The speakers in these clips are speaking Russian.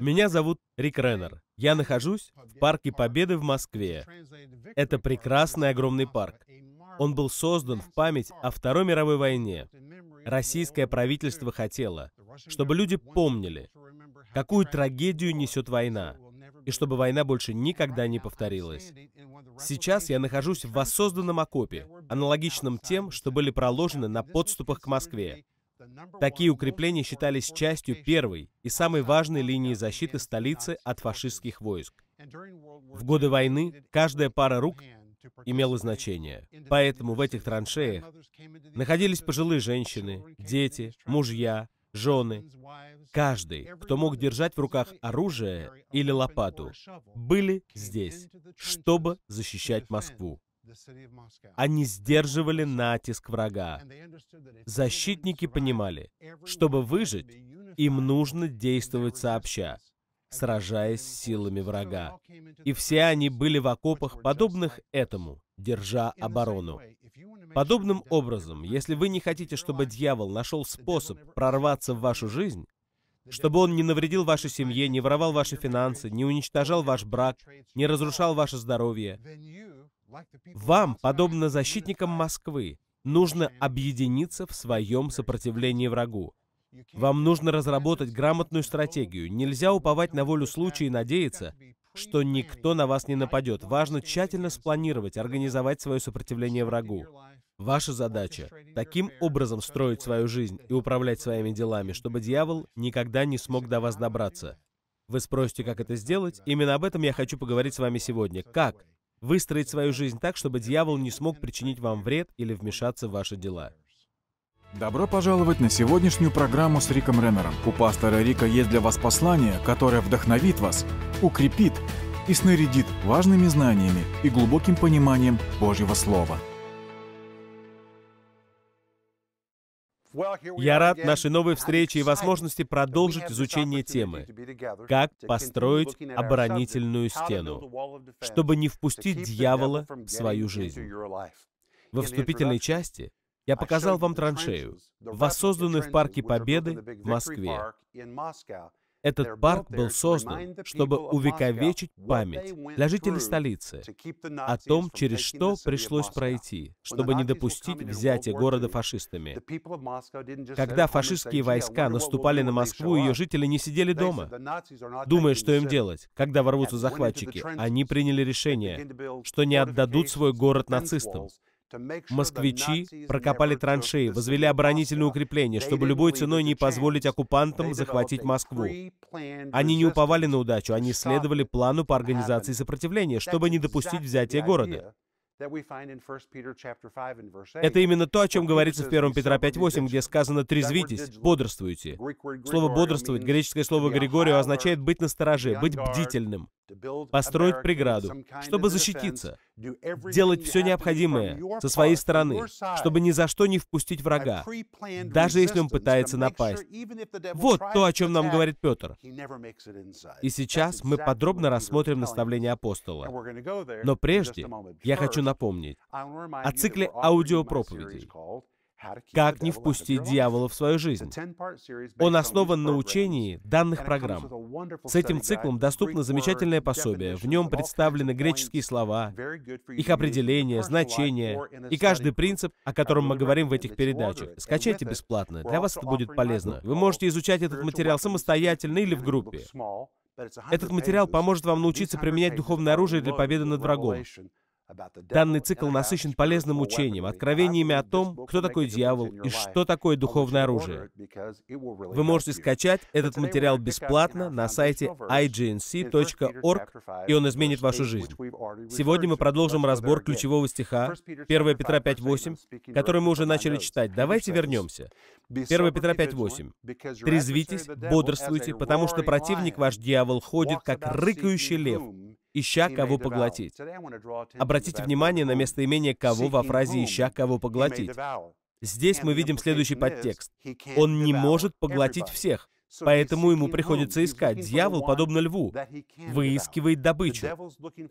Меня зовут Рик Реннер. Я нахожусь в Парке Победы в Москве. Это прекрасный огромный парк. Он был создан в память о Второй мировой войне. Российское правительство хотело, чтобы люди помнили, какую трагедию несет война, и чтобы война больше никогда не повторилась. Сейчас я нахожусь в воссозданном окопе, аналогичном тем, что были проложены на подступах к Москве, Такие укрепления считались частью первой и самой важной линии защиты столицы от фашистских войск. В годы войны каждая пара рук имела значение. Поэтому в этих траншеях находились пожилые женщины, дети, мужья, жены. Каждый, кто мог держать в руках оружие или лопату, были здесь, чтобы защищать Москву. Они сдерживали натиск врага. Защитники понимали, чтобы выжить, им нужно действовать сообща, сражаясь с силами врага. И все они были в окопах, подобных этому, держа оборону. Подобным образом, если вы не хотите, чтобы дьявол нашел способ прорваться в вашу жизнь, чтобы он не навредил вашей семье, не воровал ваши финансы, не уничтожал ваш брак, не разрушал ваше здоровье, вам, подобно защитникам Москвы, нужно объединиться в своем сопротивлении врагу. Вам нужно разработать грамотную стратегию. Нельзя уповать на волю случая и надеяться, что никто на вас не нападет. Важно тщательно спланировать, организовать свое сопротивление врагу. Ваша задача — таким образом строить свою жизнь и управлять своими делами, чтобы дьявол никогда не смог до вас добраться. Вы спросите, как это сделать? Именно об этом я хочу поговорить с вами сегодня. Как Выстроить свою жизнь так, чтобы дьявол не смог причинить вам вред или вмешаться в ваши дела. Добро пожаловать на сегодняшнюю программу с Риком Реннером. У пастора Рика есть для вас послание, которое вдохновит вас, укрепит и снарядит важными знаниями и глубоким пониманием Божьего Слова. Я рад нашей новой встрече и возможности продолжить изучение темы «Как построить оборонительную стену, чтобы не впустить дьявола в свою жизнь». Во вступительной части я показал вам траншею, воссозданную в Парке Победы в Москве. Этот парк был создан, чтобы увековечить память для жителей столицы о том, через что пришлось пройти, чтобы не допустить взятия города фашистами. Когда фашистские войска наступали на Москву, ее жители не сидели дома, думая, что им делать, когда ворвутся захватчики. Они приняли решение, что не отдадут свой город нацистам, Москвичи прокопали траншеи, возвели оборонительные укрепления, чтобы любой ценой не позволить оккупантам захватить Москву. Они не уповали на удачу, они следовали плану по организации сопротивления, чтобы не допустить взятия города. Это именно то, о чем говорится в 1 Петра 5.8, где сказано «трезвитесь, бодрствуйте». Слово «бодрствовать», греческое слово «григорио» означает «быть настороже», «быть бдительным», «построить преграду», чтобы защититься, делать все необходимое со своей стороны, чтобы ни за что не впустить врага, даже если он пытается напасть. Вот то, о чем нам говорит Петр. И сейчас мы подробно рассмотрим наставление апостола. Но прежде я хочу напомнить о цикле аудиопроповедей «Как не впустить дьявола в свою жизнь». Он основан на учении данных программ. С этим циклом доступно замечательное пособие. В нем представлены греческие слова, их определения, значения и каждый принцип, о котором мы говорим в этих передачах. Скачайте бесплатно, для вас это будет полезно. Вы можете изучать этот материал самостоятельно или в группе. Этот материал поможет вам научиться применять духовное оружие для победы над врагом. Данный цикл насыщен полезным учением, откровениями о том, кто такой дьявол и что такое духовное оружие. Вы можете скачать этот материал бесплатно на сайте ignc.org, и он изменит вашу жизнь. Сегодня мы продолжим разбор ключевого стиха 1 Петра 5.8, который мы уже начали читать. Давайте вернемся. 1 Петра 5.8. «Трезвитесь, бодрствуйте, потому что противник ваш дьявол ходит, как рыкающий лев, ища кого поглотить. Обратите внимание на местоимение «кого» во фразе «ища кого поглотить». Здесь мы видим следующий подтекст. Он не может поглотить всех, поэтому ему приходится искать. Дьявол, подобно льву, выискивает добычу.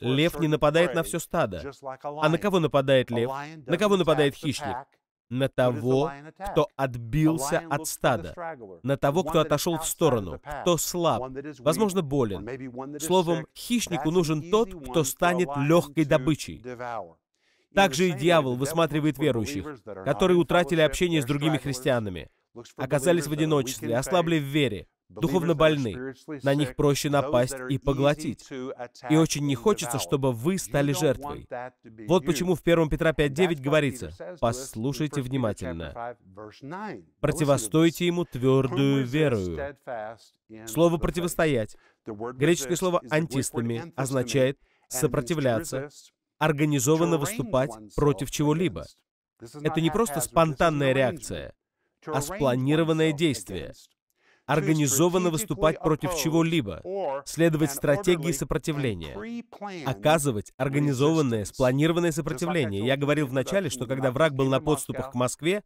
Лев не нападает на все стадо. А на кого нападает лев? На кого нападает хищник? на того, кто отбился от стада, на того, кто отошел в сторону, кто слаб, возможно, болен. Словом, хищнику нужен тот, кто станет легкой добычей. Также и дьявол высматривает верующих, которые утратили общение с другими христианами, оказались в одиночестве, ослабли в вере, духовно больны, на них проще напасть и поглотить. И очень не хочется, чтобы вы стали жертвой. Вот почему в 1 Петра 5.9 говорится, послушайте внимательно, противостойте ему твердую верою. Слово «противостоять», греческое слово «антистами» означает «сопротивляться», организованно выступать против чего-либо. Это не просто спонтанная реакция, а спланированное действие — организованно выступать против чего-либо, следовать стратегии сопротивления, оказывать организованное, спланированное сопротивление. Я говорил вначале, что когда враг был на подступах к Москве,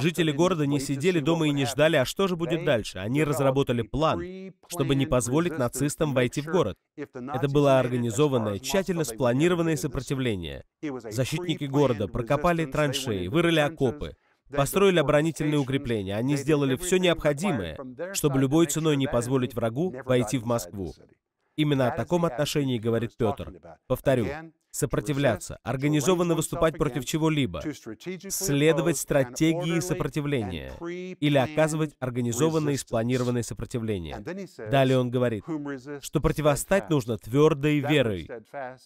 жители города не сидели дома и не ждали, а что же будет дальше. Они разработали план, чтобы не позволить нацистам войти в город. Это было организованное, тщательно спланированное сопротивление. Защитники города прокопали траншеи, вырыли окопы, построили оборонительные укрепления. Они сделали все необходимое, чтобы любой ценой не позволить врагу войти в Москву. Именно о таком отношении говорит Петр. Повторю, сопротивляться, организованно выступать против чего-либо, следовать стратегии сопротивления или оказывать организованное и спланированное сопротивление. Далее он говорит, что противостать нужно твердой верой.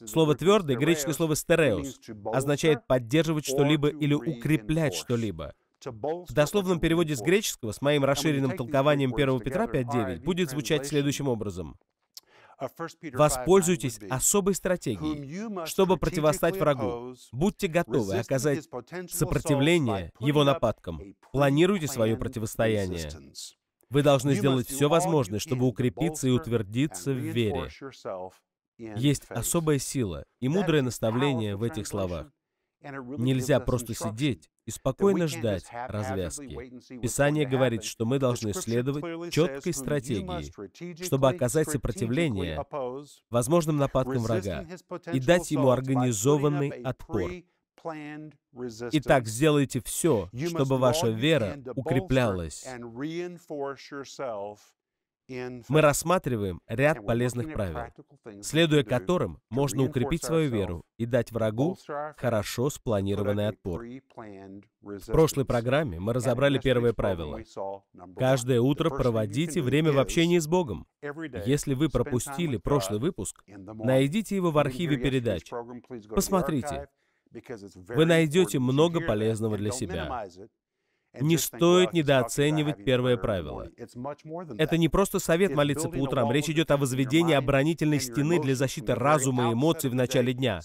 Слово «твердый» — греческое слово «стереус», означает поддерживать что-либо или укреплять что-либо. В дословном переводе с греческого, с моим расширенным толкованием 1 Петра 5.9, будет звучать следующим образом. А Воспользуйтесь особой стратегией, чтобы противостать врагу. Будьте готовы оказать сопротивление его нападкам. Планируйте свое противостояние. Вы должны сделать все возможное, чтобы укрепиться и утвердиться в вере. Есть особая сила и мудрое наставление в этих словах. Нельзя просто сидеть и спокойно ждать развязки. Писание говорит, что мы должны следовать четкой стратегии, чтобы оказать сопротивление возможным нападкам врага и дать ему организованный отпор. Итак, сделайте все, чтобы ваша вера укреплялась мы рассматриваем ряд полезных правил, следуя которым можно укрепить свою веру и дать врагу хорошо спланированный отпор. В прошлой программе мы разобрали первое правило. Каждое утро проводите время в общении с Богом. Если вы пропустили прошлый выпуск, найдите его в архиве передач. Посмотрите. Вы найдете много полезного для себя. Не стоит недооценивать первое правило. Это не просто совет молиться по утрам. А речь идет о возведении оборонительной стены для защиты разума и эмоций в начале дня,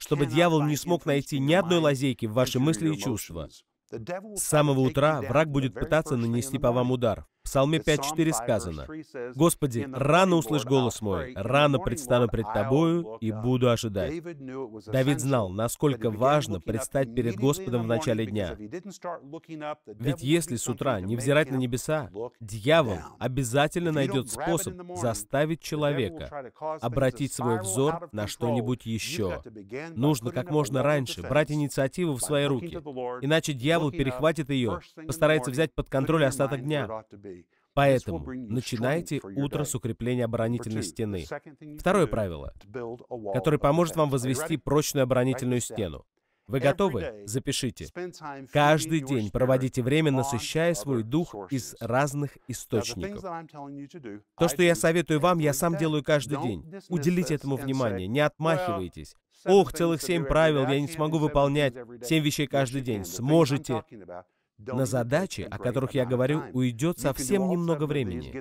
чтобы дьявол не смог найти ни одной лазейки в ваши мысли и чувства. С самого утра враг будет пытаться нанести по вам удар. В Псалме 5.4 сказано, «Господи, рано услышь голос мой, рано предстану пред Тобою и буду ожидать». Давид знал, насколько важно предстать перед Господом в начале дня. Ведь если с утра не взирать на небеса, дьявол обязательно найдет способ заставить человека обратить свой взор на что-нибудь еще. Нужно как можно раньше брать инициативу в свои руки, иначе дьявол перехватит ее, постарается взять под контроль остаток дня. Поэтому начинайте утро с укрепления оборонительной стены. Второе правило, которое поможет вам возвести прочную оборонительную стену. Вы готовы? Запишите. Каждый день проводите время, насыщая свой дух из разных источников. То, что я советую вам, я сам делаю каждый день. Уделите этому внимание, не отмахивайтесь. Ох, целых семь правил я не смогу выполнять, семь вещей каждый день. Сможете. На задачи, о которых я говорю, уйдет совсем немного времени.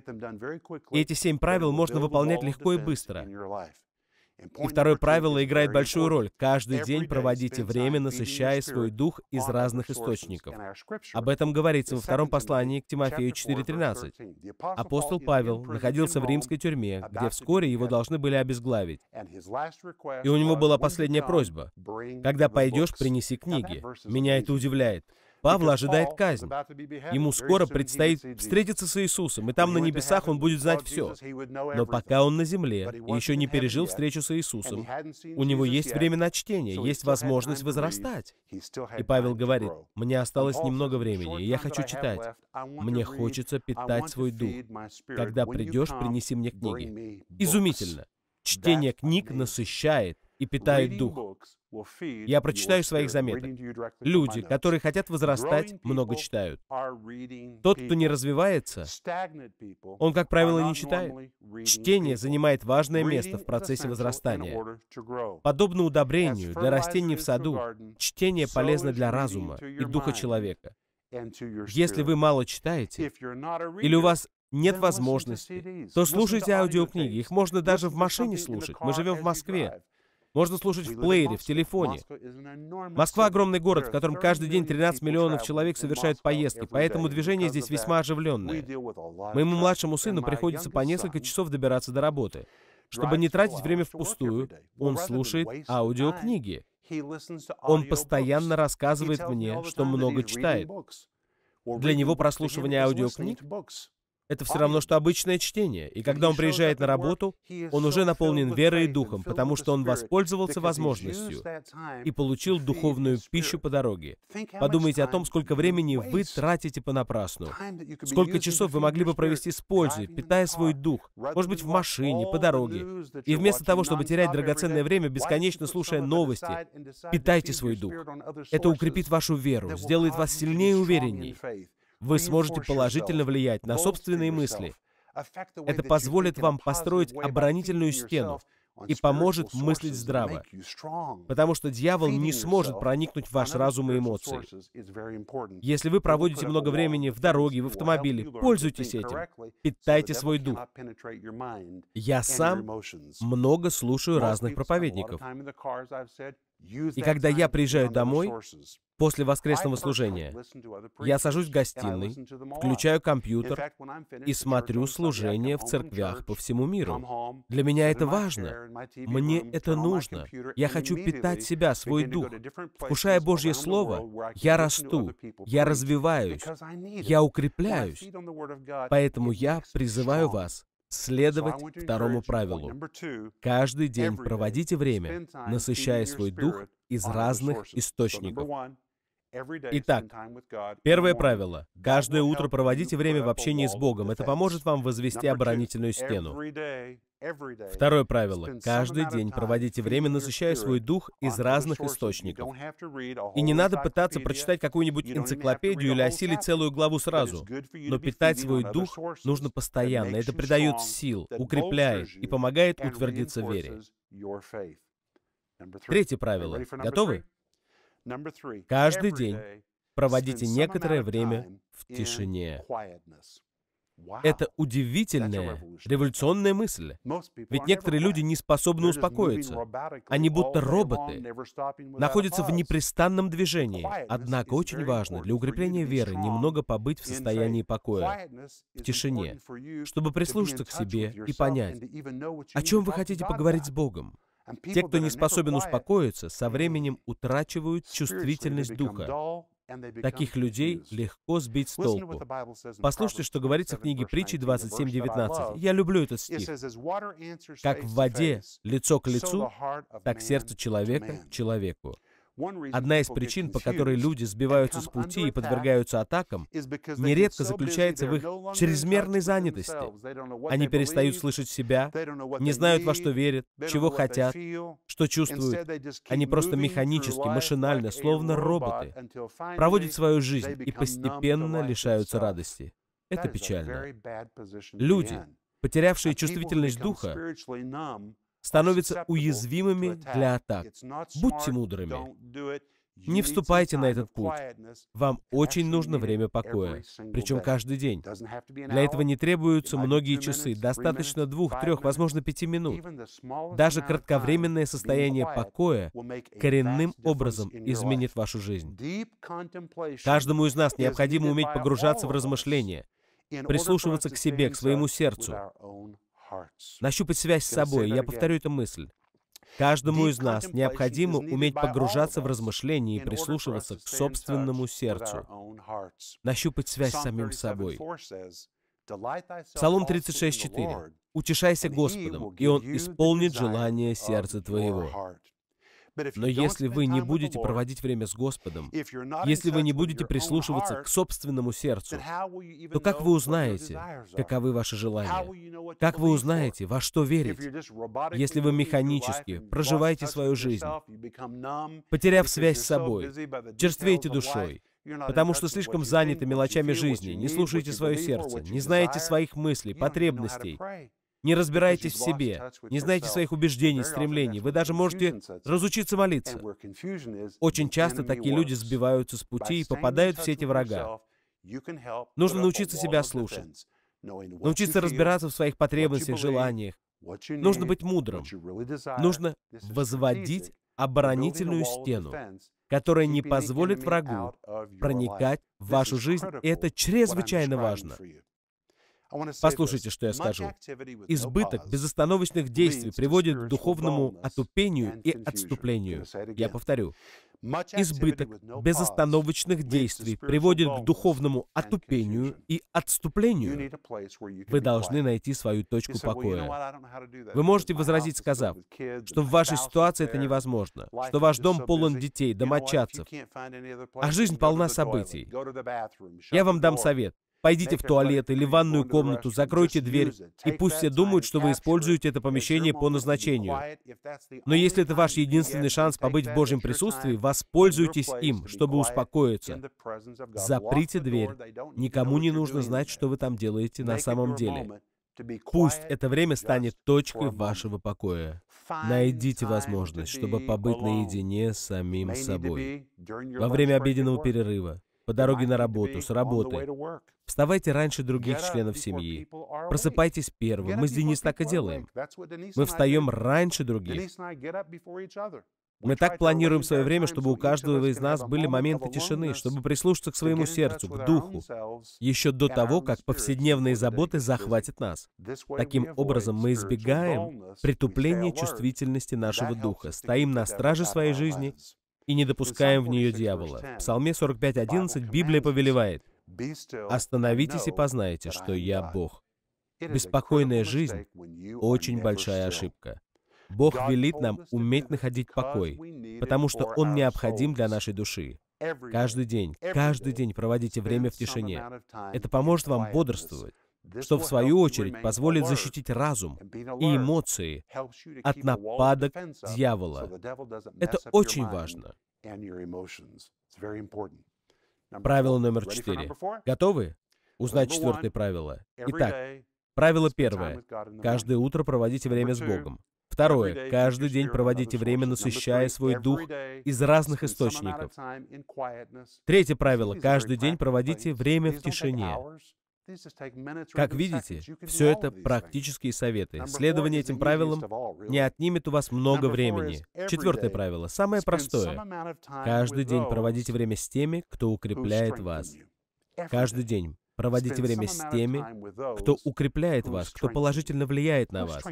эти семь правил можно выполнять легко и быстро. И второе правило играет большую роль. Каждый день проводите время, насыщая свой дух из разных источников. Об этом говорится во втором послании к Тимофею 4.13. Апостол Павел находился в римской тюрьме, где вскоре его должны были обезглавить. И у него была последняя просьба. «Когда пойдешь, принеси книги». Меня это удивляет. Павла ожидает казнь. Ему скоро предстоит встретиться с Иисусом, и там на небесах он будет знать все. Но пока он на земле и еще не пережил встречу с Иисусом, у него есть время на чтение, есть возможность возрастать. И Павел говорит, «Мне осталось немного времени, и я хочу читать. Мне хочется питать свой дух. Когда придешь, принеси мне книги». Изумительно. Чтение книг насыщает и питает дух. Я прочитаю своих заметок. Люди, которые хотят возрастать, много читают. Тот, кто не развивается, он, как правило, не читает. Чтение занимает важное место в процессе возрастания. Подобно удобрению для растений в саду, чтение полезно для разума и духа человека. Если вы мало читаете, или у вас нет возможности, то слушайте аудиокниги. Их можно даже в машине слушать. Мы живем в Москве. Можно слушать в плеере, в телефоне. Москва — огромный город, в котором каждый день 13 миллионов человек совершают поездки, поэтому движение здесь весьма оживленное. Моему младшему сыну приходится по несколько часов добираться до работы. Чтобы не тратить время впустую, он слушает аудиокниги. Он постоянно рассказывает мне, что много читает. Для него прослушивание аудиокниг это все равно, что обычное чтение. И когда он приезжает на работу, он уже наполнен верой и духом, потому что он воспользовался возможностью и получил духовную пищу по дороге. Подумайте о том, сколько времени вы тратите понапрасну, сколько часов вы могли бы провести с пользой, питая свой дух, может быть, в машине, по дороге. И вместо того, чтобы терять драгоценное время, бесконечно слушая новости, питайте свой дух. Это укрепит вашу веру, сделает вас сильнее и увереннее вы сможете положительно влиять на собственные мысли. Это позволит вам построить оборонительную стену и поможет мыслить здраво, потому что дьявол не сможет проникнуть в ваш разум и эмоции. Если вы проводите много времени в дороге, в автомобиле, пользуйтесь этим, питайте свой дух. Я сам много слушаю разных проповедников. И когда я приезжаю домой, после воскресного служения, я сажусь в гостиной, включаю компьютер и смотрю служения в церквях по всему миру. Для меня это важно. Мне это нужно. Я хочу питать себя, свой дух. Вкушая Божье Слово, я расту, я развиваюсь, я укрепляюсь. Поэтому я призываю вас следовать второму правилу. Каждый день проводите время, насыщая свой дух из разных источников. Итак, первое правило. Каждое утро проводите время в общении с Богом. Это поможет вам возвести оборонительную стену. Второе правило. Каждый день проводите время, насыщая свой дух из разных источников. И не надо пытаться прочитать какую-нибудь энциклопедию или осилить целую главу сразу. Но питать свой дух нужно постоянно. Это придает сил, укрепляет и помогает утвердиться в вере. Третье правило. Готовы? Каждый день проводите некоторое время в тишине. Это удивительная, революционная мысль. Ведь некоторые люди не способны успокоиться. Они будто роботы, находятся в непрестанном движении. Однако очень важно для укрепления веры немного побыть в состоянии покоя, в тишине, чтобы прислушаться к себе и понять, о чем вы хотите поговорить с Богом. Те, кто не способен успокоиться, со временем утрачивают чувствительность духа. Таких людей легко сбить с толку. Послушайте, что говорится в книге притчи 27.19. Я люблю этот стих. «Как в воде лицо к лицу, так сердце человека человеку». Одна из причин, по которой люди сбиваются с пути и подвергаются атакам, нередко заключается в их чрезмерной занятости. Они перестают слышать себя, не знают, во что верят, чего хотят, что чувствуют. Они просто механически, машинально, словно роботы, проводят свою жизнь и постепенно лишаются радости. Это печально. Люди, потерявшие чувствительность духа, становятся уязвимыми для атак. Будьте мудрыми. Не вступайте на этот путь. Вам очень нужно время покоя, причем каждый день. Для этого не требуются многие часы, достаточно двух, трех, возможно, пяти минут. Даже кратковременное состояние покоя коренным образом изменит вашу жизнь. Каждому из нас необходимо уметь погружаться в размышления, прислушиваться к себе, к своему сердцу, нащупать связь с собой. Я повторю эту мысль. Каждому из нас необходимо уметь погружаться в размышления и прислушиваться к собственному сердцу, нащупать связь с самим собой. Псалом 36.4. «Утешайся Господом, и Он исполнит желание сердца твоего». Но если вы не будете проводить время с Господом, если вы не будете прислушиваться к собственному сердцу, то как вы узнаете, каковы ваши желания? Как вы узнаете, во что верить, если вы механически проживаете свою жизнь, потеряв связь с собой, черствеете душой, потому что слишком заняты мелочами жизни, не слушаете свое сердце, не знаете своих мыслей, потребностей, не разбираетесь в себе, не знаете своих убеждений, стремлений. Вы даже можете разучиться молиться. Очень часто такие люди сбиваются с пути и попадают в сети врага. Нужно научиться себя слушать, научиться разбираться в своих потребностях, желаниях. Нужно быть мудрым. Нужно возводить оборонительную стену, которая не позволит врагу проникать в вашу жизнь. И это чрезвычайно важно. Послушайте, что я скажу. Избыток безостановочных действий приводит к духовному отупению и отступлению. Я повторю. Избыток безостановочных действий приводит к духовному отупению и отступлению. Вы должны найти свою точку покоя. Вы можете возразить, сказав, что в вашей ситуации это невозможно, что ваш дом полон детей, домочадцев, а жизнь полна событий. Я вам дам совет. Пойдите в туалет или в ванную комнату, закройте дверь, и пусть все думают, что вы используете это помещение по назначению. Но если это ваш единственный шанс побыть в Божьем присутствии, воспользуйтесь им, чтобы успокоиться. Заприте дверь. Никому не нужно знать, что вы там делаете на самом деле. Пусть это время станет точкой вашего покоя. Найдите возможность, чтобы побыть наедине с самим собой. Во время обеденного перерыва, по дороге на работу, с работы. Вставайте раньше других членов семьи. Просыпайтесь первым. Мы с Денис так и делаем. Мы встаем раньше других. Мы так планируем свое время, чтобы у каждого из нас были моменты тишины, чтобы прислушаться к своему сердцу, к духу, еще до того, как повседневные заботы захватят нас. Таким образом, мы избегаем притупления чувствительности нашего духа, стоим на страже своей жизни и не допускаем в нее дьявола. В Псалме 45.11 Библия повелевает, «Остановитесь и познайте, что я Бог». Беспокойная жизнь — очень большая ошибка. Бог велит нам уметь находить покой, потому что он необходим для нашей души. Каждый день, каждый день проводите время в тишине. Это поможет вам бодрствовать что в свою очередь позволит защитить разум и эмоции от нападок дьявола. Это очень важно. Правило номер четыре. Готовы узнать четвертое правило? Итак, правило первое. Каждое утро проводите время с Богом. Второе. Каждый день проводите время, насыщая свой дух из разных источников. Третье правило. Каждый день проводите время в тишине. Как видите, все это практические советы. Следование этим правилам не отнимет у вас много времени. Четвертое правило, самое простое. Каждый день проводите время с теми, кто укрепляет вас. Каждый день проводите время с теми, кто укрепляет вас, кто положительно влияет на вас,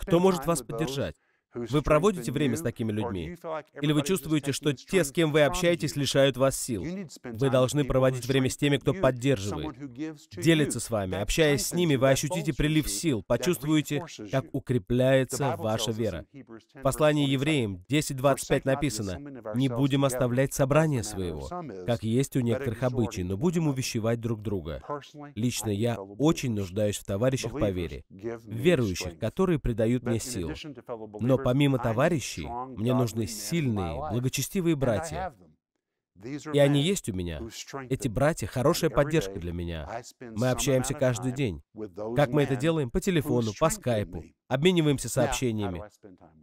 кто может вас поддержать. Вы проводите время с такими людьми? Или вы чувствуете, что те, с кем вы общаетесь, лишают вас сил? Вы должны проводить время с теми, кто поддерживает, делится с вами. Общаясь с ними, вы ощутите прилив сил, почувствуете, как укрепляется ваша вера. В послании евреям 10.25 написано, «Не будем оставлять собрание своего, как есть у некоторых обычай, но будем увещевать друг друга». Лично я очень нуждаюсь в товарищах по вере, верующих, которые придают мне сил. Но помимо товарищей, мне нужны сильные, благочестивые братья. И они есть у меня. Эти братья — хорошая поддержка для меня. Мы общаемся каждый день. Как мы это делаем? По телефону, по скайпу. Обмениваемся сообщениями.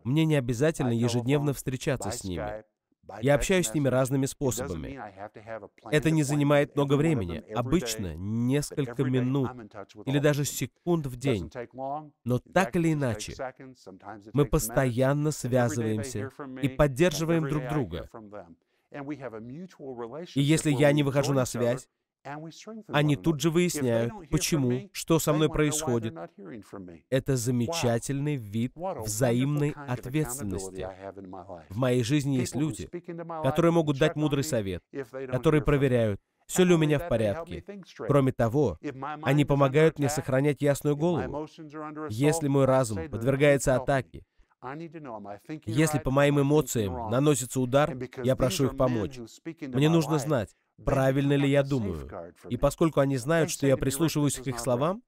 Мне не обязательно ежедневно встречаться с ними. Я общаюсь с ними разными способами. Это не занимает много времени, обычно несколько минут или даже секунд в день. Но так или иначе, мы постоянно связываемся и поддерживаем друг друга. И если я не выхожу на связь, они тут же выясняют, почему, что со мной происходит. Это замечательный вид взаимной ответственности. В моей жизни есть люди, которые могут дать мудрый совет, которые проверяют, все ли у меня в порядке. Кроме того, они помогают мне сохранять ясную голову. Если мой разум подвергается атаке, если по моим эмоциям наносится удар, я прошу их помочь. Мне нужно знать, правильно ли я думаю. И поскольку они знают, что я прислушиваюсь к их словам,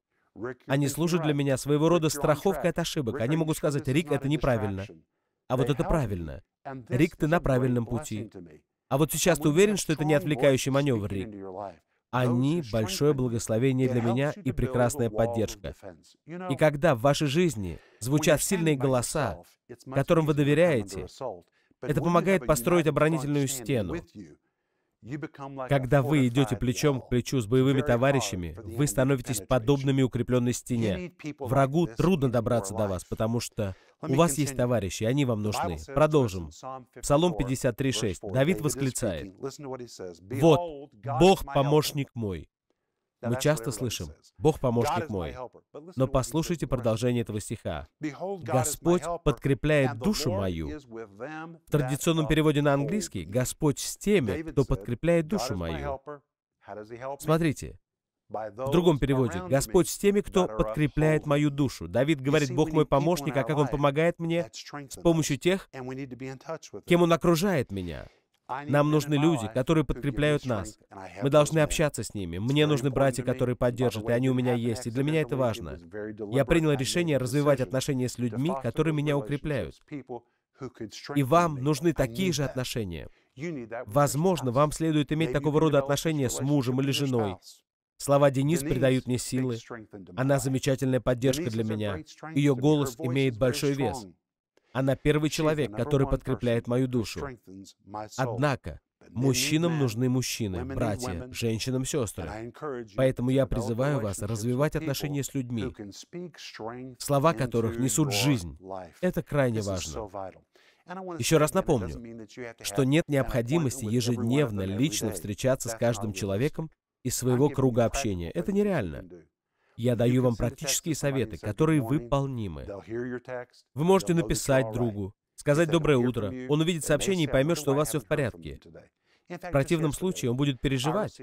они служат для меня своего рода страховкой от ошибок. Они могут сказать, Рик, это неправильно. А вот это правильно. Рик, ты на правильном пути. А вот сейчас ты уверен, что это не отвлекающий маневр, Рик? Они — большое благословение для меня и прекрасная поддержка. И когда в вашей жизни звучат сильные голоса, которым вы доверяете, это помогает построить оборонительную стену. Когда вы идете плечом к плечу с боевыми товарищами, вы становитесь подобными укрепленной стене. Врагу трудно добраться до вас, потому что у вас есть товарищи, они вам нужны. Продолжим. Псалом 53.6. Давид восклицает. «Вот, Бог помощник мой, мы часто слышим «Бог помощник мой». Но послушайте продолжение этого стиха. «Господь подкрепляет душу мою». В традиционном переводе на английский «Господь с теми, кто подкрепляет душу мою». Смотрите, в другом переводе, «Господь с теми, кто подкрепляет мою душу». Давид говорит, «Бог мой помощник, а как Он помогает мне?» С помощью тех, кем Он окружает меня. Нам нужны люди, которые подкрепляют нас. Мы должны общаться с ними. Мне нужны братья, которые поддержат, и они у меня есть, и для меня это важно. Я принял решение развивать отношения с людьми, которые меня укрепляют. И вам нужны такие же отношения. Возможно, вам следует иметь такого рода отношения с мужем или женой. Слова Денис придают мне силы. Она замечательная поддержка для меня. Ее голос имеет большой вес. Она первый человек, который подкрепляет мою душу. Однако, Мужчинам нужны мужчины, братья, женщинам сестры. Поэтому я призываю вас развивать отношения с людьми, слова которых несут жизнь. Это крайне важно. Еще раз напомню, что нет необходимости ежедневно лично встречаться с каждым человеком из своего круга общения. Это нереально. Я даю вам практические советы, которые выполнимы. Вы можете написать другу, сказать «доброе утро». Он увидит сообщение и поймет, что у вас все в порядке. В противном случае он будет переживать.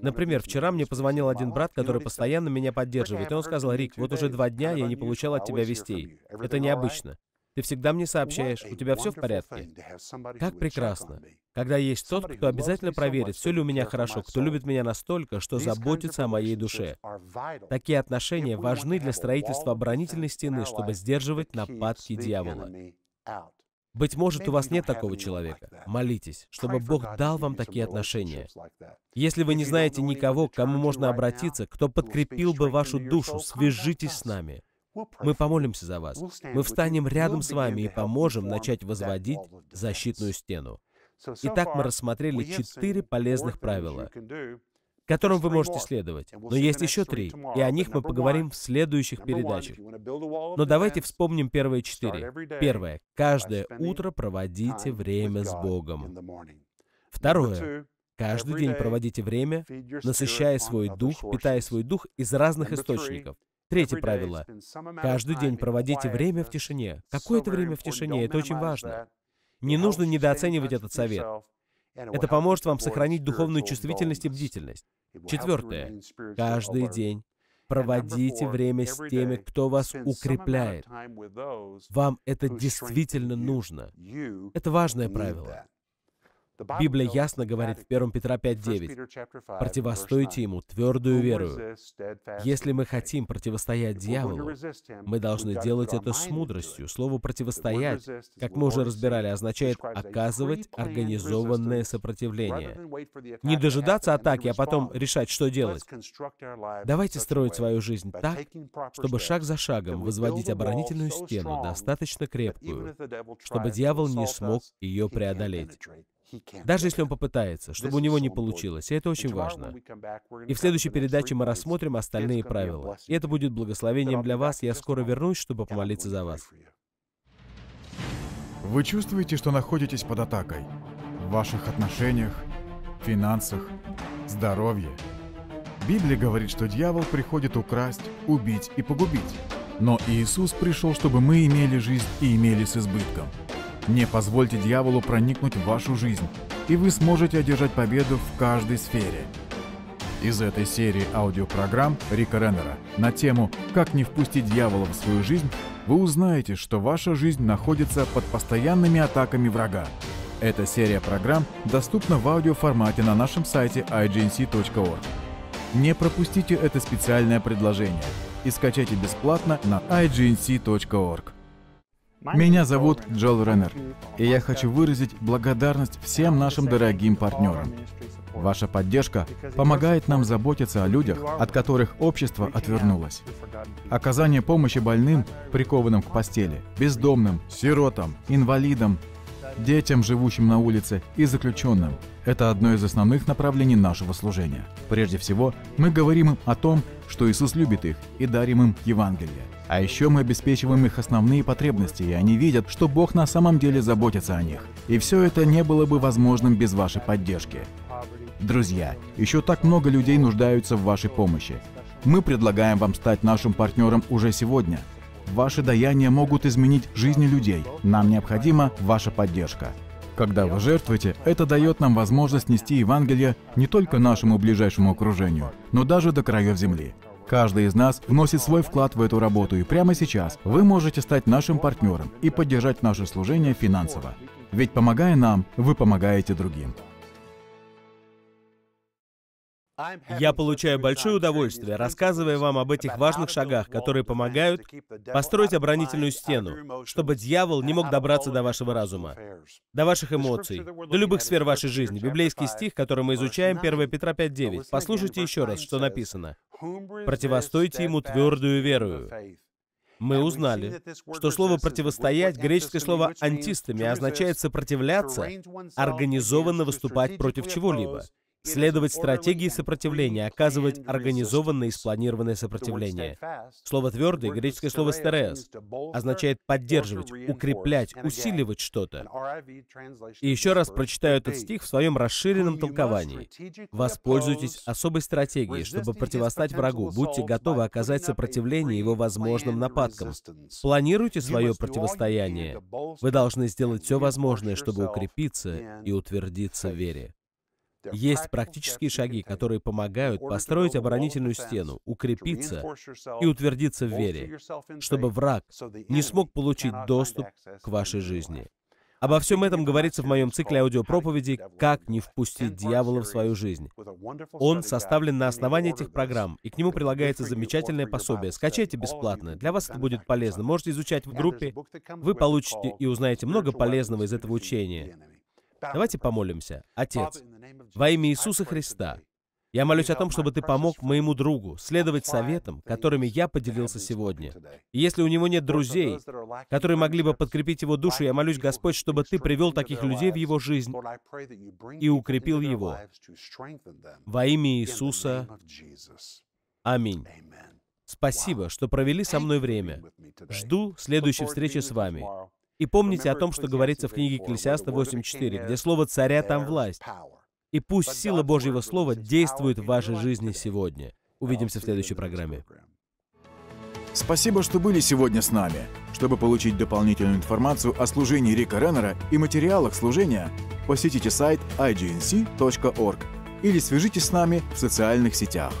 Например, вчера мне позвонил один брат, который постоянно меня поддерживает, и он сказал, «Рик, вот уже два дня я не получал от тебя вестей. Это необычно. Ты всегда мне сообщаешь, у тебя все в порядке. Как прекрасно. Когда есть тот, кто обязательно проверит, все ли у меня хорошо, кто любит меня настолько, что заботится о моей душе. Такие отношения важны для строительства оборонительной стены, чтобы сдерживать нападки дьявола. Быть может, у вас нет такого человека. Молитесь, чтобы Бог дал вам такие отношения. Если вы не знаете никого, к кому можно обратиться, кто подкрепил бы вашу душу, свяжитесь с нами. Мы помолимся за вас. Мы встанем рядом с вами и поможем начать возводить защитную стену. Итак, мы рассмотрели четыре полезных правила, которым вы можете следовать. Но есть еще три, и о них мы поговорим в следующих передачах. Но давайте вспомним первые четыре. Первое. Каждое утро проводите время с Богом. Второе. Каждый день проводите время, насыщая свой дух, питая свой дух из разных источников. Третье правило. Каждый день проводите время в тишине. Какое-то время в тишине, это очень важно. Не нужно недооценивать этот совет. Это поможет вам сохранить духовную чувствительность и бдительность. Четвертое. Каждый день проводите время с теми, кто вас укрепляет. Вам это действительно нужно. Это важное правило. Библия ясно говорит в 1 Петра 5.9, «Противостойте ему твердую веру. Если мы хотим противостоять дьяволу, мы должны делать это с мудростью. Слово «противостоять», как мы уже разбирали, означает оказывать организованное сопротивление. Не дожидаться атаки, а потом решать, что делать. Давайте строить свою жизнь так, чтобы шаг за шагом возводить оборонительную стену, достаточно крепкую, чтобы дьявол не смог ее преодолеть. Даже если он попытается, чтобы у него не получилось. И это очень важно. И в следующей передаче мы рассмотрим остальные правила. И это будет благословением для вас. Я скоро вернусь, чтобы помолиться за вас. Вы чувствуете, что находитесь под атакой? В ваших отношениях, финансах, здоровье. Библия говорит, что дьявол приходит украсть, убить и погубить. Но Иисус пришел, чтобы мы имели жизнь и имели с избытком. Не позвольте дьяволу проникнуть в вашу жизнь, и вы сможете одержать победу в каждой сфере. Из этой серии аудиопрограмм Рика Реннера на тему «Как не впустить дьявола в свою жизнь» вы узнаете, что ваша жизнь находится под постоянными атаками врага. Эта серия программ доступна в аудиоформате на нашем сайте ignc.org. Не пропустите это специальное предложение и скачайте бесплатно на ignc.org. Меня зовут Джол Реннер, и я хочу выразить благодарность всем нашим дорогим партнерам. Ваша поддержка помогает нам заботиться о людях, от которых общество отвернулось. Оказание помощи больным, прикованным к постели, бездомным, сиротам, инвалидам, детям, живущим на улице, и заключенным. Это одно из основных направлений нашего служения. Прежде всего, мы говорим им о том, что Иисус любит их и дарим им Евангелие. А еще мы обеспечиваем их основные потребности, и они видят, что Бог на самом деле заботится о них. И все это не было бы возможным без вашей поддержки. Друзья, еще так много людей нуждаются в вашей помощи. Мы предлагаем вам стать нашим партнером уже сегодня – Ваши даяния могут изменить жизни людей. Нам необходима ваша поддержка. Когда вы жертвуете, это дает нам возможность нести Евангелие не только нашему ближайшему окружению, но даже до краев земли. Каждый из нас вносит свой вклад в эту работу, и прямо сейчас вы можете стать нашим партнером и поддержать наше служение финансово. Ведь помогая нам, вы помогаете другим. Я получаю большое удовольствие, рассказывая вам об этих важных шагах, которые помогают построить оборонительную стену, чтобы дьявол не мог добраться до вашего разума, до ваших эмоций, до любых сфер вашей жизни. Библейский стих, который мы изучаем, 1 Петра 5.9. Послушайте еще раз, что написано. «Противостойте ему твердую верою». Мы узнали, что слово «противостоять» греческое слово «антистами» означает «сопротивляться», организованно выступать против чего-либо следовать стратегии сопротивления, оказывать организованное и спланированное сопротивление. Слово «твердый», греческое слово «стереос», означает поддерживать, укреплять, усиливать что-то. И еще раз прочитаю этот стих в своем расширенном толковании. «Воспользуйтесь особой стратегией, чтобы противостать врагу. Будьте готовы оказать сопротивление его возможным нападкам. Планируйте свое противостояние. Вы должны сделать все возможное, чтобы укрепиться и утвердиться в вере». Есть практические шаги, которые помогают построить оборонительную стену, укрепиться и утвердиться в вере, чтобы враг не смог получить доступ к вашей жизни. Обо всем этом говорится в моем цикле аудиопроповеди «Как не впустить дьявола в свою жизнь». Он составлен на основании этих программ, и к нему прилагается замечательное пособие. Скачайте бесплатно, для вас это будет полезно. Можете изучать в группе, вы получите и узнаете много полезного из этого учения. Давайте помолимся. Отец, во имя Иисуса Христа, я молюсь о том, чтобы ты помог моему другу следовать советам, которыми я поделился сегодня. И если у него нет друзей, которые могли бы подкрепить его душу, я молюсь, Господь, чтобы ты привел таких людей в его жизнь и укрепил его. Во имя Иисуса. Аминь. Спасибо, что провели со мной время. Жду следующей встречи с вами. И помните о том, что говорится в книге Экклесиаста 8.4, где слово «царя» там власть. И пусть сила Божьего Слова действует в вашей жизни сегодня. Увидимся в следующей программе. Спасибо, что были сегодня с нами. Чтобы получить дополнительную информацию о служении Рика Реннера и материалах служения, посетите сайт ignc.org или свяжитесь с нами в социальных сетях.